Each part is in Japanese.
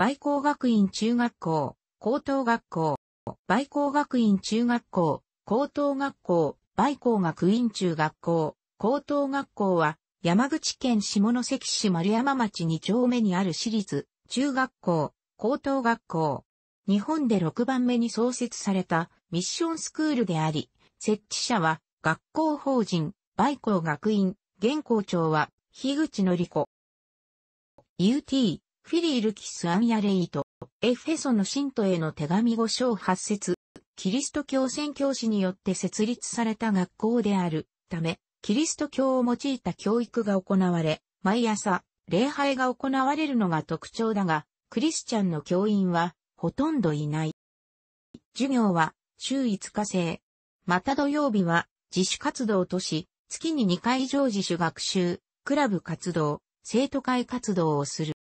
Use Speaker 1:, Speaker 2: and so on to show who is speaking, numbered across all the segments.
Speaker 1: 売光学院中学校、高等学校、売光学院中学校、高等学校、売光学院中学校、高等学校は、山口県下関市丸山町2丁目にある私立、中学校、高等学校。日本で6番目に創設されたミッションスクールであり、設置者は学校法人、売光学院、現校長は、樋口のり子。UT、フィリールキス・アンヤレイト、エフェソの信徒への手紙5章8節キリスト教宣教師によって設立された学校であるため、キリスト教を用いた教育が行われ、毎朝、礼拝が行われるのが特徴だが、クリスチャンの教員は、ほとんどいない。授業は、週5日制。また土曜日は、自主活動とし、月に2回以上自主学習、クラブ活動、生徒会活動をする。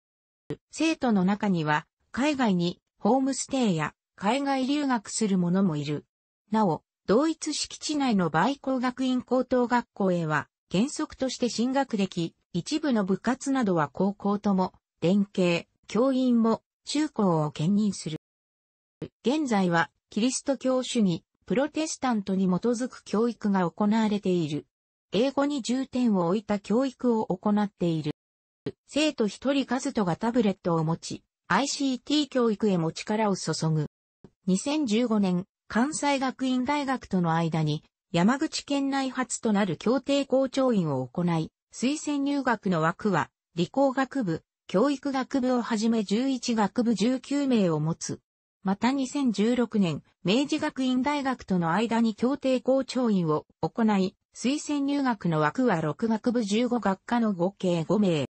Speaker 1: 生徒の中には、海外にホームステイや海外留学する者もいる。なお、同一敷地内の売工学院高等学校へは、原則として進学でき、一部の部活などは高校とも、連携、教員も、中高を兼任する。現在は、キリスト教主義、プロテスタントに基づく教育が行われている。英語に重点を置いた教育を行っている。生徒一人カズトがタブレットを持ち、ICT 教育へも力を注ぐ。2015年、関西学院大学との間に、山口県内初となる協定校長院を行い、推薦入学の枠は、理工学部、教育学部をはじめ11学部19名を持つ。また2016年、明治学院大学との間に協定校長院を行い、推薦入学の枠は6学部15学科の合計5名。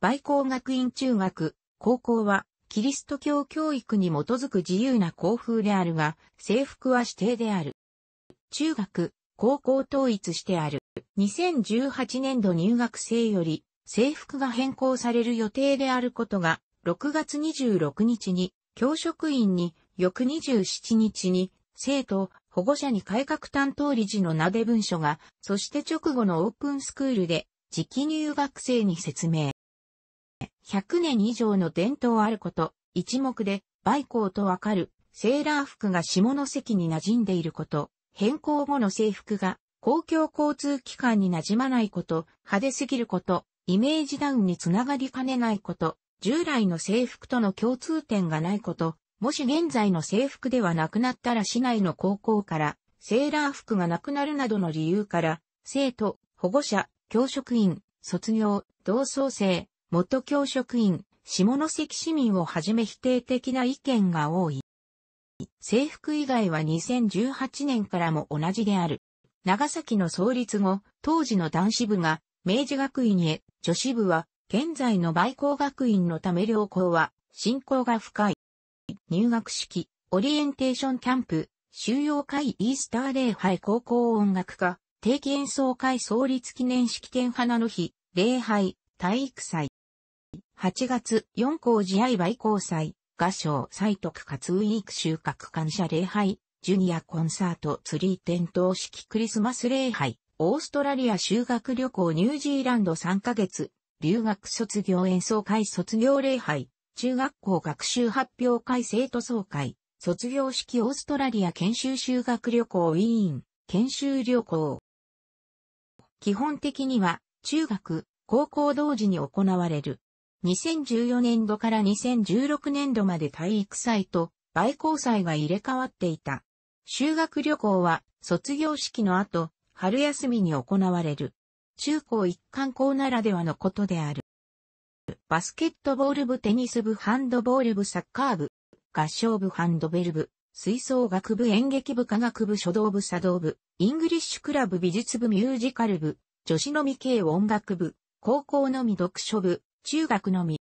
Speaker 1: 売校学院中学、高校は、キリスト教教育に基づく自由な校風であるが、制服は指定である。中学、高校統一してある。2018年度入学生より、制服が変更される予定であることが、6月26日に、教職員に、翌27日に、生徒、保護者に改革担当理事の名で文書が、そして直後のオープンスクールで、時期入学生に説明。100年以上の伝統あること、一目で、バイコーとわかる、セーラー服が下関に馴染んでいること、変更後の制服が公共交通機関に馴染まないこと、派手すぎること、イメージダウンにつながりかねないこと、従来の制服との共通点がないこと、もし現在の制服ではなくなったら市内の高校から、セーラー服がなくなるなどの理由から、生徒、保護者、教職員、卒業、同窓生、元教職員、下関市民をはじめ否定的な意見が多い。制服以外は2018年からも同じである。長崎の創立後、当時の男子部が明治学院へ、女子部は現在の売校学院のため良好は進行が深い。入学式、オリエンテーションキャンプ、収容会イースター礼拝高校音楽科、定期演奏会創立記念式典花の日、礼拝、体育祭。8月、四校試合売交際、合唱、斎徳活ウィーク収穫感謝礼拝、ジュニアコンサートツリー点灯式クリスマス礼拝、オーストラリア修学旅行ニュージーランド3ヶ月、留学卒業演奏会卒業礼拝、中学校学習発表会生徒総会、卒業式オーストラリア研修修学旅行ウィーン、研修旅行。基本的には、中学、高校同時に行われる。2014年度から2016年度まで体育祭と外交祭が入れ替わっていた。修学旅行は卒業式の後、春休みに行われる。中高一貫校ならではのことである。バスケットボール部、テニス部、ハンドボール部、サッカー部、合唱部、ハンドベル部、吹奏楽部、演劇部、科学部、書道部、作動部、イングリッシュクラブ、美術部、ミュージカル部、女子のみ系音楽部、高校のみ読書部、中学のみ。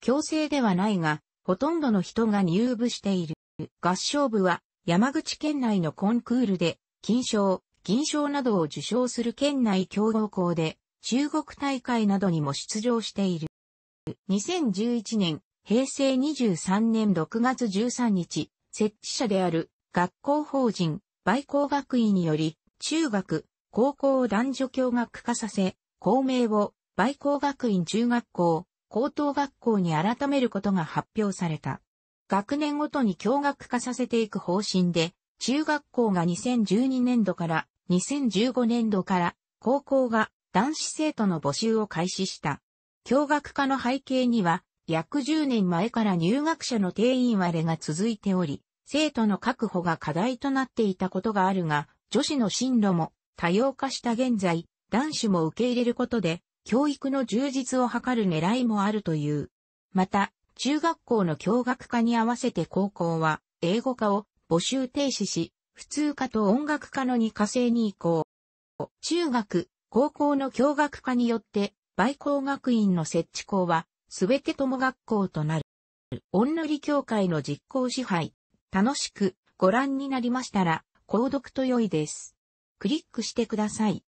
Speaker 1: 強制ではないが、ほとんどの人が入部している。合唱部は山口県内のコンクールで金賞、銀賞などを受賞する県内強豪校で中国大会などにも出場している。2011年、平成23年6月13日、設置者である学校法人、売校学院により、中学、高校を男女共学化させ、校名を梅光学院中学校、高等学校に改めることが発表された。学年ごとに共学化させていく方針で、中学校が2012年度から2015年度から高校が男子生徒の募集を開始した。共学化の背景には、約10年前から入学者の定員割れが続いており、生徒の確保が課題となっていたことがあるが、女子の進路も多様化した現在、男子も受け入れることで、教育の充実を図る狙いもあるという。また、中学校の教学科に合わせて高校は、英語科を募集停止し、普通科と音楽科の2科制に移行。中学、高校の教学科によって、売校学院の設置校は、すべて友学校となる。おんのり協会の実行支配。楽しくご覧になりましたら、購読と良いです。クリックしてください。